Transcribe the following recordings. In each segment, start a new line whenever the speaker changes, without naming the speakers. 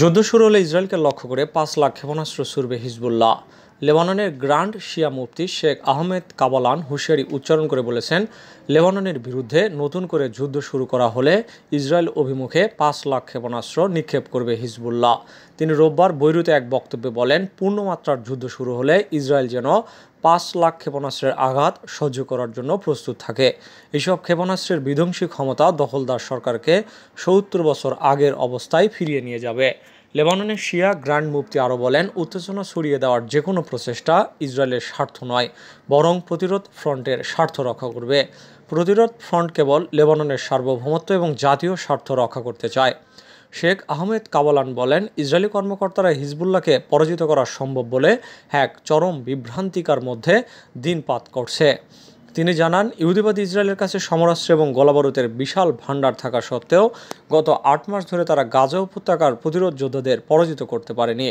যুদ্ধ শুরু হলে ইসরায়েলকে লক্ষ্য করে পাঁচ লাখ ক্ষেপণাস্ত্র ছুড়বে হিজবুল্লাহ লেবাননের গ্রান্ড শিয়া মুফতি শেখ আহমেদ কাবালান হুঁশিয়ারি উচ্চারণ করে বলেছেন লেবাননের বিরুদ্ধে নতুন করে যুদ্ধ শুরু করা হলে ইসরায়েল অভিমুখে পাঁচ লাখ ক্ষেপণাস্ত্র নিক্ষেপ করবে হিজবুল্লাহ তিনি রোববার বৈরুতে এক বক্তব্যে বলেন পূর্ণমাত্রার যুদ্ধ শুরু হলে ইসরায়েল যেন পাঁচ লাখ ক্ষেপণাস্ত্রের আঘাত সহ্য করার জন্য প্রস্তুত থাকে এসব ক্ষেপণাস্ত্রের বিধ্বংসী ক্ষমতা দখলদার সরকারকে সত্তর বছর আগের অবস্থায় ফিরিয়ে নিয়ে যাবে লেবাননের শিয়া গ্র্যান্ড মুফতি আরও বলেন উত্তেজনা সরিয়ে দেওয়ার যে কোনো প্রচেষ্টা ইসরায়েলের স্বার্থ নয় বরং প্রতিরোধ ফ্রন্টের স্বার্থ রক্ষা করবে প্রতিরোধ ফ্রন্ট কেবল লেবাননের সার্বভৌমত্ব এবং জাতীয় স্বার্থ রক্ষা করতে চায় শেখ আহমেদ কাবালান বলেন ইসরায়েলি কর্মকর্তারা হিজবুল্লাহকে পরাজিত করা সম্ভব বলে এক চরম বিভ্রান্তিকার মধ্যে দিনপাত করছে তিনি জানান ইহুদিবাদী ইসরায়েলের কাছে সমরাস্ত্র এবং গোলাবারুদের বিশাল ভাণ্ডার থাকা সত্ত্বেও গত আট মাস ধরে তারা গাজা উপত্যকার প্রতিরোধ যোদ্ধাদের পরাজিত করতে পারেনি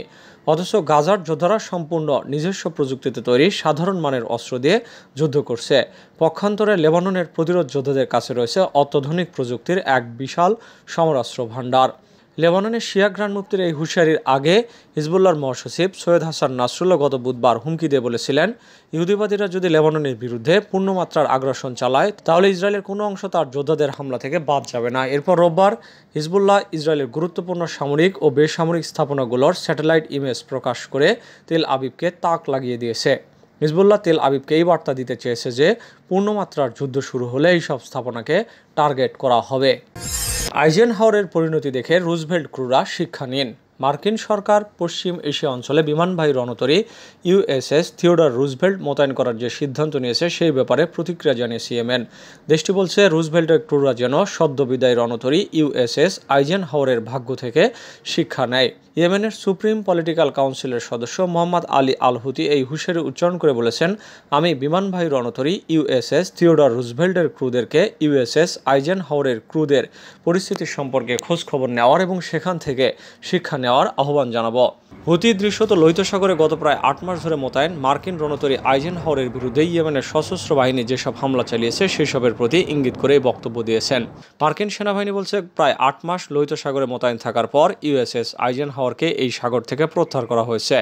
অথচ গাজার যোদ্ধারা সম্পূর্ণ নিজস্ব প্রযুক্তিতে তৈরি সাধারণ মানের অস্ত্র দিয়ে যুদ্ধ করছে পক্ষান্তরে লেবাননের প্রতিরোধ যোদ্ধাদের কাছে রয়েছে অত্যাধুনিক প্রযুক্তির এক বিশাল সমরাস্ত্র ভাণ্ডার লেবাননের শিয়া গ্রান্ড মুক্তির এই হুঁশিয়ারির আগে হিজবুল্লার মহাসচিব সৈয়দ হাসান নাসরুল্লাহ গত বুধবার হুমকি দিয়ে বলেছিলেন ইহুদিবাদীরা যদি লেবাননের বিরুদ্ধে পূর্ণমাত্রার আগ্রাসন চালায় তাহলে ইসরায়েলের কোনো অংশ তার যোদ্ধাদের হামলা থেকে বাদ যাবে না এরপর রোববার হিজবুল্লাহ ইসরায়েলের গুরুত্বপূর্ণ সামরিক ও বেসামরিক স্থাপনাগুলোর স্যাটেলাইট ইমেজ প্রকাশ করে তেল আবিবকে তাক লাগিয়ে দিয়েছে হিজবুল্লাহ তেল আবিবকে এই বার্তা দিতে চেয়েছে যে পূর্ণমাত্রার যুদ্ধ শুরু হলে এইসব স্থাপনাকে টার্গেট করা হবে আইজেনহাওয়ারের পরিণতি দেখে রুজভেল্ট ক্রুরা শিক্ষা নিন মার্কিন সরকার পশ্চিম এশিয়া অঞ্চলে বিমানবাহী রণতরী ইউএসএস থিওডার রুজভেল্ট মোতায়েন করার যে সিদ্ধান্ত নিয়েছে সেই ব্যাপারে প্রতিক্রিয়া জানিয়ে সিএমএন দেশটি বলছে রুজভেল্টের ক্রুরা যেন সদ্যবিদায়ী রণতরী ইউএসএস আইজেন হাওয়ারের ভাগ্য থেকে শিক্ষা নেয় ইয়েমেনের সুপ্রিম পলিটিক্যাল কাউন্সিলের সদস্য মোহাম্মদ আলী আলহুতি এই হুশের উচ্চারণ করে বলেছেন আমি বিমানবাহী রণতরী ইউএসএস থিওডার রুজভেল্টের ক্রুদেরকে ইউএসএস আইজেন হাওয়ারের ক্রুদের পরিস্থিতি সম্পর্কে খোঁজ খবর নেওয়ার এবং সেখান থেকে শিক্ষা নেওয়ার আহ্বান জানাব হুতি দৃশ্যত লোহিত সাগরে গত প্রায় আট মাস ধরে মোতায়েন মার্কিন রণতরী আইজেন হাওয়ারের বিরুদ্ধে ইয়েমেনের সশস্ত্র বাহিনী যেসব হামলা চালিয়েছে সেসবের প্রতি ইঙ্গিত করে বক্তব্য দিয়েছেন মার্কিন সেনাবাহিনী বলছে প্রায় আট মাস লোহিত সাগরে মোতায়েন থাকার পর ইউএসএস আইজেন হাওয়ারকে এই সাগর থেকে প্রত্যাহার করা হয়েছে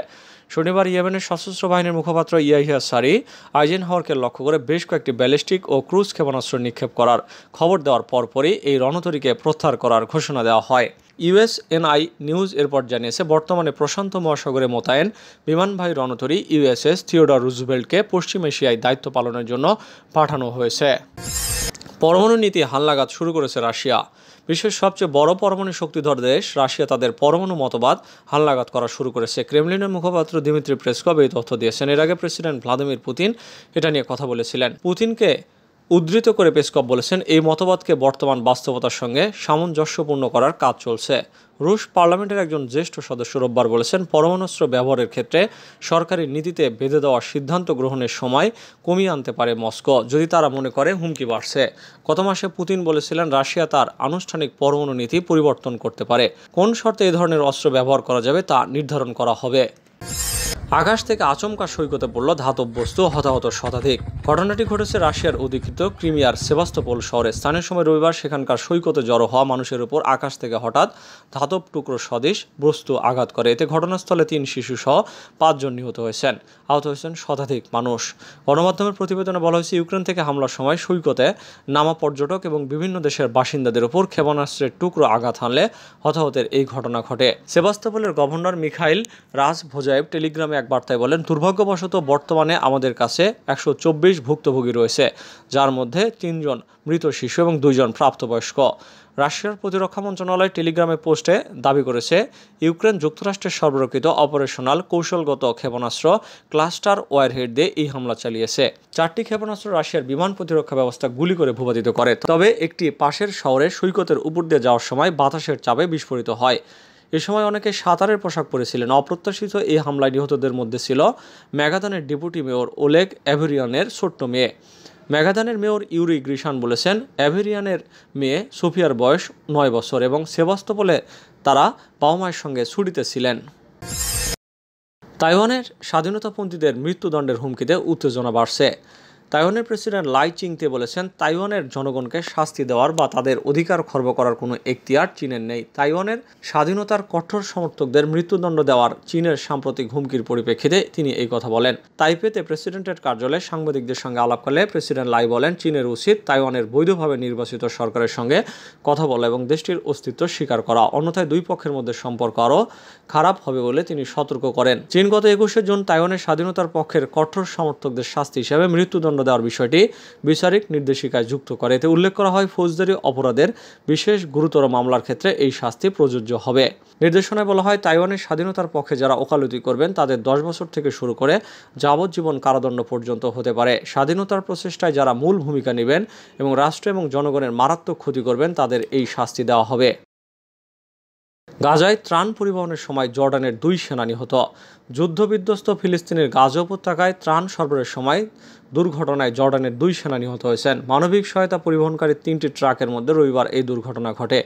শনিবার ইয়েমেনের সশস্ত্র বাহিনীর মুখপাত্র ইয়াহিয়া সারি আইজেন হওয়ারকে লক্ষ্য করে বেশ কয়েকটি ব্যালিস্টিক ও ক্রুজ ক্ষেপণাস্ত্র নিক্ষেপ করার খবর দেওয়ার পরপরই এই রণতরীকে প্রত্যাহার করার ঘোষণা দেওয়া হয় ইউএসএনআই নিউজ এরপর জানিয়েছে বর্তমানে প্রশান্ত মহাসাগরে মোতায়েন বিমানবাহী রণতরী ইউএসএস থিওডর রুজভেল্টকে পশ্চিম এশিয়ায় দায়িত্ব পালনের জন্য পাঠানো হয়েছে পরমাণু নীতি হাল্লাঘাত শুরু করেছে রাশিয়া বিশ্বের সবচেয়ে বড় পরমাণু শক্তিধর দেশ রাশিয়া তাদের পরমাণু মতবাদ হাল্লাঘাত করা শুরু করেছে ক্রেমলিনের মুখপাত্র দিমিত্রি প্রেসকভ এই তথ্য দিয়েছেন এর আগে প্রেসিডেন্ট ভ্লাদিমির পুতিন এটা নিয়ে কথা বলেছিলেন পুতিনকে উদ্ধৃত করে পেসকপ বলেছেন এই মতবাদকে বর্তমান বাস্তবতার সঙ্গে সামঞ্জস্যপূর্ণ করার কাজ চলছে রুশ পার্লামেন্টের একজন জ্যেষ্ঠ সদস্য রোববার বলেছেন পরমাণুস্ত্র ব্যবহারের ক্ষেত্রে সরকারি নীতিতে বেঁধে দেওয়া সিদ্ধান্ত গ্রহণের সময় কমিয়ে আনতে পারে মস্কো যদি তারা মনে করে হুমকি বাড়ছে গত মাসে পুতিন বলেছিলেন রাশিয়া তার আনুষ্ঠানিক পরমাণু নীতি পরিবর্তন করতে পারে কোন শর্তে এই ধরনের অস্ত্র ব্যবহার করা যাবে তা নির্ধারণ করা হবে আকাশ থেকে আচমকা সৈকতে পড়ল ধাতব বস্তু হতাহত শতাধিক ঘটনাটি ঘটেছে রাশিয়ার অধিকৃত ক্রিমিয়ার সেবাস্তোপোল শহরে স্থানীয় সময় রবিবার সেখানকার সৈকতে জড়ো হওয়া মানুষের উপর আকাশ থেকে হঠাৎ ধাতব টুকরো স্বদেশ বস্তু আঘাত করে এতে ঘটনাস্থলে তিন শিশুসহ পাঁচজন নিহত হয়েছেন আহত হয়েছেন শতাধিক মানুষ গণমাধ্যমের প্রতিবেদনে বলা হয়েছে ইউক্রেন থেকে হামলার সময় সৈকতে নামা পর্যটক এবং বিভিন্ন দেশের বাসিন্দাদের উপর ক্ষেপণাস্ত্রের টুকরো আঘাত হানলে হতাহতের এই ঘটনা ঘটে সেবাস্তোপোলের গভর্নর মিখাইল রাজ ভোজায়েব টেলিগ্রামে এক বার্তায় বলেন দুর্ভাগ্যবশত বর্তমানে আমাদের কাছে একশো চব্বিশ ভুক্তভোগী রয়েছে যার মধ্যে তিনজন মৃত শিশু এবং দুইজন প্রাপ্তবয়স্ক রাশিয়ার প্রতিরক্ষা মন্ত্রণালয় টেলিগ্রামে পোস্টে দাবি করেছে ইউক্রেন যুক্তরাষ্ট্রের সর্বরক্ষিত অপারেশনাল কৌশলগত ক্ষেপণাস্ত্র ক্লাস্টার ওয়ারহেড দিয়ে এই হামলা চালিয়েছে চারটি ক্ষেপণাস্ত্র রাশিয়ার বিমান প্রতিরক্ষা ব্যবস্থা গুলি করে ভূপাতিত করে তবে একটি পাশের শহরে সৈকতের উপর দিয়ে যাওয়ার সময় বাতাসের চাপে বিস্ফোরিত হয় এ সময় অনেকে সাঁতারের পোশাক পরেছিলেন অপ্রত্যাশিত এই হামলায় নিহতদের মধ্যে ছিল ম্যাগাদানের ডেপুটি মেয়র ওলেগ অ্যাভেরিয়ানের ছোট্ট মেয়ে ম্যাগাদানের মেয়র ইউরি গ্রিশান বলেছেন অ্যাভেরিয়ানের মেয়ে সোফিয়ার বয়স নয় বছর এবং সেবাস্তপলে তারা বাবা মায়ের সঙ্গে ছুটিতে ছিলেন তাইওয়ানের স্বাধীনতাপন্থীদের মৃত্যুদণ্ডের হুমকিতে উত্তেজনা বাড়ছে তাইওয়ানের প্রেসিডেন্ট লাই চিংতে বলেছেন তাইওয়ানের জনগণকে শাস্তি দেওয়ার বা তাদের অধিকার খর্ব করার কোনো এখতিয়ার চীনের নেই তাইওয়ানের স্বাধীনতার কঠোর সমর্থকদের মৃত্যুদণ্ড দেওয়ার চীনের সাম্প্রতিক হুমকির পরিপ্রেক্ষিতে তিনি এই কথা বলেন তাইপেতে প্রেসিডেন্টের কার্যালয়ে সাংবাদিকদের সঙ্গে আলাপ করলে প্রেসিডেন্ট লাই বলেন চীনের উচিত তাইওয়ানের বৈধভাবে নির্বাচিত সরকারের সঙ্গে কথা বলা এবং দেশটির অস্তিত্ব স্বীকার করা অন্যথায় দুই পক্ষের মধ্যে সম্পর্ক আরও খারাপ হবে বলে তিনি সতর্ক করেন চীন গত একুশে জুন তাইওয়ানের স্বাধীনতার পক্ষের কঠোর সমর্থকদের শাস্তি হিসেবে মৃত্যুদণ্ড দেওয়ার বিষয়টি বিচারিক নির্দেশিকায় যুক্ত করে এতে উল্লেখ করা হয় ফৌজদারি অপরাধের বিশেষ গুরুতর মামলার ক্ষেত্রে এই শাস্তি প্রযোজ্য হবে নির্দেশনায় বলা হয় তাইওয়ানের স্বাধীনতার পক্ষে যারা ওকালতি করবেন তাদের দশ বছর থেকে শুরু করে যাবজ্জীবন কারাদণ্ড পর্যন্ত হতে পারে স্বাধীনতার প্রচেষ্টায় যারা মূল ভূমিকা নেবেন এবং রাষ্ট্র এবং জনগণের মারাত্মক ক্ষতি করবেন তাদের এই শাস্তি দেওয়া হবে গাজায় ত্রাণ পরিবহনের সময় জর্ডানের দুই সেনা নিহত যুদ্ধবিধ্বস্ত ফিলিস্তিনের গাজা উপত্যকায় ত্রাণ সরবরাহের সময় দুর্ঘটনায় জর্ডানের দুই সেনা নিহত হয়েছেন মানবিক সহায়তা পরিবহনকারী তিনটি ট্রাকের মধ্যে রবিবার এই দুর্ঘটনা ঘটে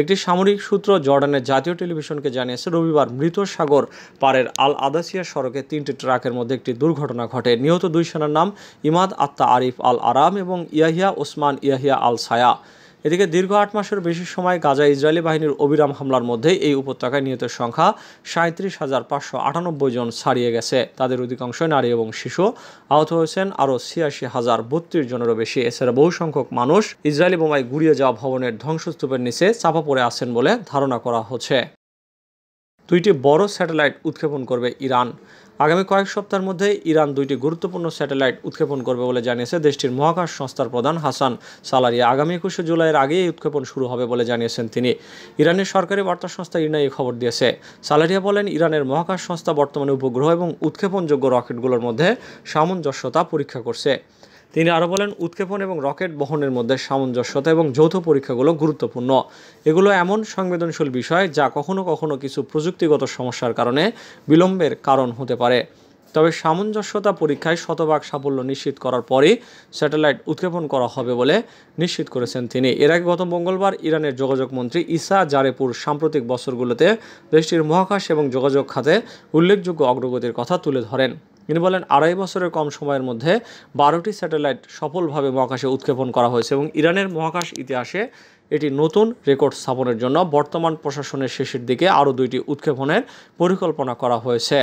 একটি সামরিক সূত্র জর্ডানের জাতীয় টেলিভিশনকে জানিয়েছে রবিবার মৃত সাগর পারের আল আদাসিয়া সড়কে তিনটি ট্রাকের মধ্যে একটি দুর্ঘটনা ঘটে নিহত দুই সেনার নাম ইমাদ আত্মা আরিফ আল আরাম এবং ইয়াহিয়া ওসমান ইয়াহিয়া আল সায়া এদিকে দীর্ঘ আট মাসের বেশি সময় গাজা ইসরায়েলি বাহিনীর অবিরাম হামলার মধ্যে এই উপত্যকায় নিহতের সংখ্যা সাঁত্রিশ হাজার পাঁচশো আটানব্বই জন ছাড়িয়ে গেছে তাদের অধিকাংশ নারী এবং শিশু আহত হয়েছেন আরও ছিয়াশি হাজার বত্রিশ জনেরও বেশি এছাড়া বহু সংখ্যক মানুষ ইসরায়েলি বোমায় গুড়িয়ে যাওয়া ভবনের ধ্বংসস্তূপের নিচে চাপা পড়ে আছেন বলে ধারণা করা হচ্ছে দুইটি বড় স্যাটেলাইট উৎক্ষেপণ করবে ইরান আগামী কয়েক সপ্তাহের মধ্যে ইরান দুইটি গুরুত্বপূর্ণ স্যাটেলাইট উৎক্ষেপণ করবে বলে জানিয়েছে দেশটির মহাকাশ সংস্থার প্রধান হাসান সালারিয়া আগামী একুশে জুলাইয়ের আগেই এই উৎক্ষেপণ শুরু হবে বলে জানিয়েছেন তিনি ইরানের সরকারি বার্তা সংস্থা ইনা এই খবর দিয়েছে সালারিয়া বলেন ইরানের মহাকাশ সংস্থা বর্তমানে উপগ্রহ এবং উৎক্ষেপণযোগ্য রকেটগুলোর মধ্যে সামঞ্জস্যতা পরীক্ষা করছে তিনি আরও বলেন উৎক্ষেপণ এবং রকেট বহনের মধ্যে সামঞ্জস্যতা এবং যৌথ পরীক্ষাগুলো গুরুত্বপূর্ণ এগুলো এমন সংবেদনশীল বিষয় যা কখনো কখনো কিছু প্রযুক্তিগত সমস্যার কারণে বিলম্বের কারণ হতে পারে তবে সামঞ্জস্যতা পরীক্ষায় শতভাগ সাফল্য নিশ্চিত করার পরই স্যাটেলাইট উৎক্ষেপণ করা হবে বলে নিশ্চিত করেছেন তিনি এর আগে গত মঙ্গলবার ইরানের যোগাযোগ মন্ত্রী ইসা জারেপুর সাম্প্রতিক বছরগুলোতে দেশটির মহাকাশ এবং যোগাযোগ খাতে উল্লেখযোগ্য অগ্রগতির কথা তুলে ধরেন তিনি বলেন আড়াই বছরের কম সময়ের মধ্যে বারোটি স্যাটেলাইট সফলভাবে মহাকাশে উৎক্ষেপণ করা হয়েছে এবং ইরানের মহাকাশ ইতিহাসে এটি নতুন রেকর্ড স্থাপনের জন্য বর্তমান প্রশাসনের শেষের দিকে আরও দুইটি উৎক্ষেপণের পরিকল্পনা করা হয়েছে